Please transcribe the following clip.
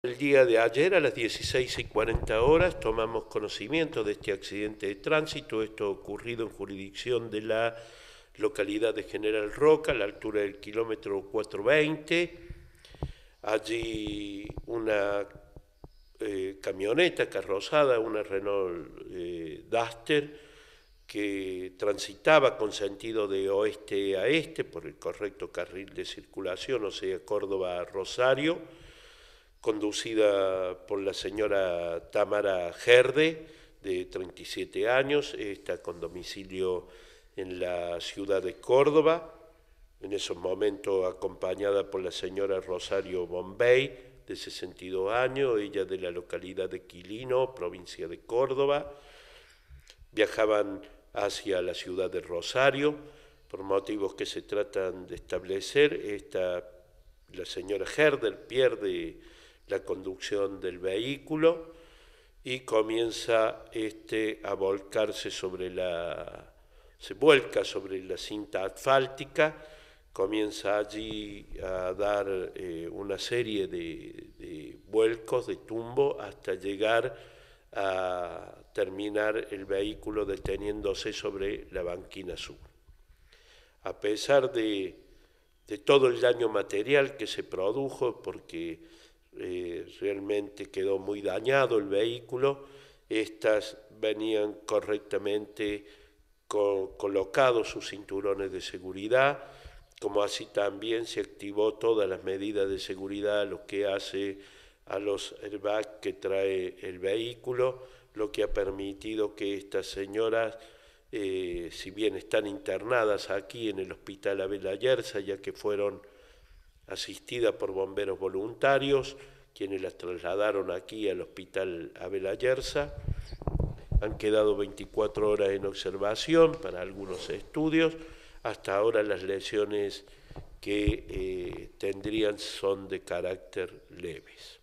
El día de ayer a las 16 y 40 horas tomamos conocimiento de este accidente de tránsito, esto ocurrido en jurisdicción de la localidad de General Roca, a la altura del kilómetro 420. Allí una eh, camioneta carrozada, una Renault eh, Duster, que transitaba con sentido de oeste a este por el correcto carril de circulación, o sea, Córdoba-Rosario conducida por la señora Tamara Gerde, de 37 años, está con domicilio en la ciudad de Córdoba, en esos momentos acompañada por la señora Rosario Bombay, de 62 años, ella de la localidad de Quilino, provincia de Córdoba. Viajaban hacia la ciudad de Rosario, por motivos que se tratan de establecer, esta, la señora Gerde pierde la conducción del vehículo y comienza este a volcarse sobre la se vuelca sobre la cinta asfáltica, comienza allí a dar eh, una serie de, vuelcos, de tumbo, hasta llegar a terminar el vehículo deteniéndose sobre la banquina sur. A pesar de, de todo el daño material que se produjo, porque eh, realmente quedó muy dañado el vehículo, estas venían correctamente colocados sus cinturones de seguridad, como así también se activó todas las medidas de seguridad, lo que hace a los airbags que trae el vehículo, lo que ha permitido que estas señoras, eh, si bien están internadas aquí en el hospital Abel Ayerza, ya que fueron asistida por bomberos voluntarios, quienes la trasladaron aquí al hospital Abel Ayerza. Han quedado 24 horas en observación para algunos estudios. Hasta ahora las lesiones que eh, tendrían son de carácter leves.